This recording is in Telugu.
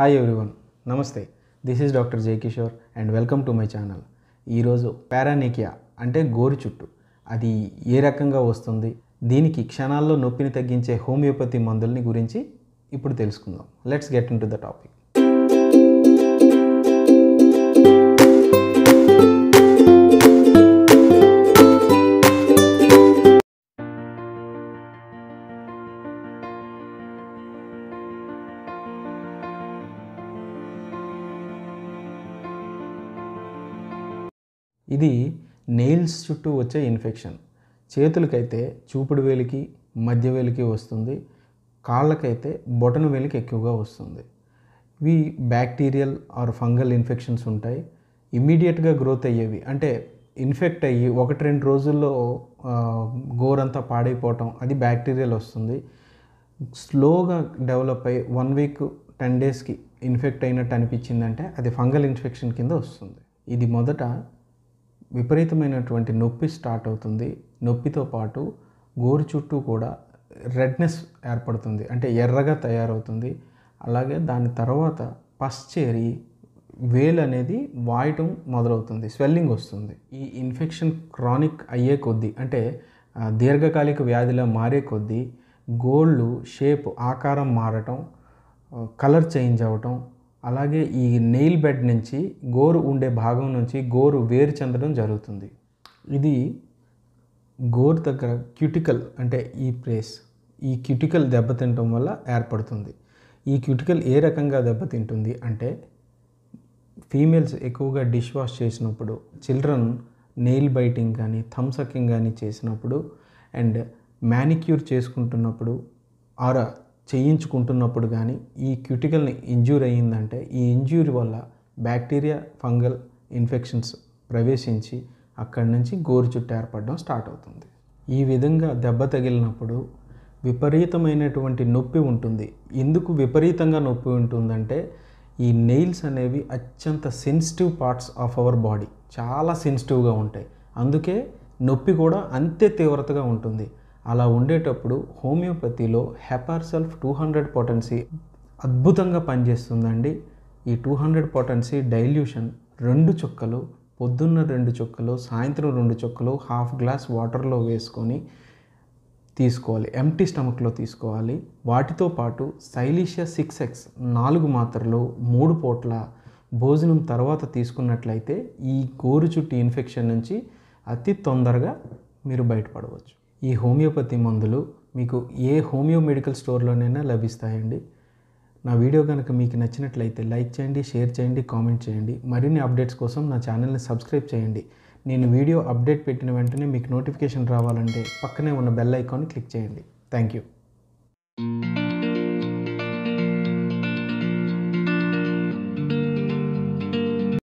హాయ్ ఎవ్రీవన్ నమస్తే this is doctor Jai Kishore and welcome to my channel ఈరోజు పారానికియా అంటే గోరు చుట్టు అది ఏ రకంగా వస్తుంది దీనికి క్షణాల్లో నొప్పిని తగ్గించే హోమియోపతి మందుల్ని గురించి ఇప్పుడు తెలుసుకుందాం let's get into the topic ఇది నెయిల్స్ చుట్టూ వచ్చే ఇన్ఫెక్షన్ చేతులకైతే చూపుడు వేలికి మధ్య వేలికి వస్తుంది కాళ్ళకైతే బొటన వేలికి ఎక్కువగా వస్తుంది ఇవి బ్యాక్టీరియల్ ఆర్ ఫంగల్ ఇన్ఫెక్షన్స్ ఉంటాయి ఇమ్మీడియట్గా గ్రోత్ అయ్యేవి అంటే ఇన్ఫెక్ట్ అయ్యి ఒకటి రెండు రోజుల్లో గోరంతా పాడైపోవటం అది బ్యాక్టీరియల్ వస్తుంది స్లోగా డెవలప్ అయ్యి వన్ వీక్ టెన్ డేస్కి ఇన్ఫెక్ట్ అయినట్టు అనిపించిందంటే అది ఫంగల్ ఇన్ఫెక్షన్ కింద వస్తుంది ఇది మొదట విపరీతమైనటువంటి నొప్పి స్టార్ట్ అవుతుంది నొప్పితో పాటు గోరు చుట్టూ కూడా రెడ్నెస్ ఏర్పడుతుంది అంటే ఎర్రగా తయారవుతుంది అలాగే దాని తర్వాత పశ్చేరి వేలు అనేది వాయటం మొదలవుతుంది స్వెల్లింగ్ వస్తుంది ఈ ఇన్ఫెక్షన్ క్రానిక్ అయ్యే కొద్దీ అంటే దీర్ఘకాలిక వ్యాధిలో మారే కొద్దీ గోళ్ళు షేప్ ఆకారం మారటం కలర్ చేంజ్ అవ్వటం అలాగే ఈ నెయిల్ బెడ్ నుంచి గోరు ఉండే భాగం నుంచి గోరు వేరు చెందడం జరుగుతుంది ఇది గోరు దగ్గర క్యూటికల్ అంటే ఈ ప్లేస్ ఈ క్యూటికల్ దెబ్బతింటం వల్ల ఏర్పడుతుంది ఈ క్యూటికల్ ఏ రకంగా దెబ్బతింటుంది అంటే ఫీమేల్స్ ఎక్కువగా డిష్ వాష్ చేసినప్పుడు చిల్డ్రన్ నెయిల్ బైటింగ్ కానీ థమ్సకింగ్ కానీ చేసినప్పుడు అండ్ మ్యానిక్యూర్ చేసుకుంటున్నప్పుడు ఆర్ చేయించుకుంటున్నప్పుడు కానీ ఈ క్యూటికల్ని ఇంజ్యూర్ అయ్యిందంటే ఈ ఇంజ్యూరీ వల్ల బ్యాక్టీరియా ఫంగల్ ఇన్ఫెక్షన్స్ ప్రవేశించి అక్కడి నుంచి గోరు చుట్టూ ఏర్పడడం స్టార్ట్ అవుతుంది ఈ విధంగా దెబ్బ తగిలినప్పుడు విపరీతమైనటువంటి నొప్పి ఉంటుంది ఎందుకు విపరీతంగా నొప్పి ఉంటుందంటే ఈ నెయిల్స్ అనేవి అత్యంత sensitive parts of our body చాలా సెన్సిటివ్గా ఉంటాయి అందుకే నొప్పి కూడా అంతే తీవ్రతగా ఉంటుంది అలా ఉండేటప్పుడు హోమియోపతిలో hepar sulph two hundred potency అద్భుతంగా పనిచేస్తుందండి ఈ టూ హండ్రెడ్ పొటెన్సీ డైల్యూషన్ రెండు చుక్కలు పొద్దున్న రెండు చుక్కలు సాయంత్రం రెండు చుక్కలు హాఫ్ గ్లాస్ వాటర్లో వేసుకొని తీసుకోవాలి ఎంటీ స్టమక్లో తీసుకోవాలి వాటితో పాటు సైలీషియా సిక్స్ ఎక్స్ నాలుగు మాత్రలు మూడు పూట్ల భోజనం తర్వాత తీసుకున్నట్లయితే ఈ గోరు చుట్టి ఇన్ఫెక్షన్ నుంచి అతి తొందరగా మీరు బయటపడవచ్చు ఈ హోమియోపతి మందులు మీకు ఏ హోమియో మెడికల్ స్టోర్లోనైనా లభిస్తాయండి నా వీడియో కనుక మీకు నచ్చినట్లయితే లైక్ చేయండి షేర్ చేయండి కామెంట్ చేయండి మరిన్ని అప్డేట్స్ కోసం నా ఛానల్ని సబ్స్క్రైబ్ చేయండి నేను వీడియో అప్డేట్ పెట్టిన వెంటనే మీకు నోటిఫికేషన్ రావాలంటే పక్కనే ఉన్న బెల్ ఐకాన్ క్లిక్ చేయండి థ్యాంక్ యూ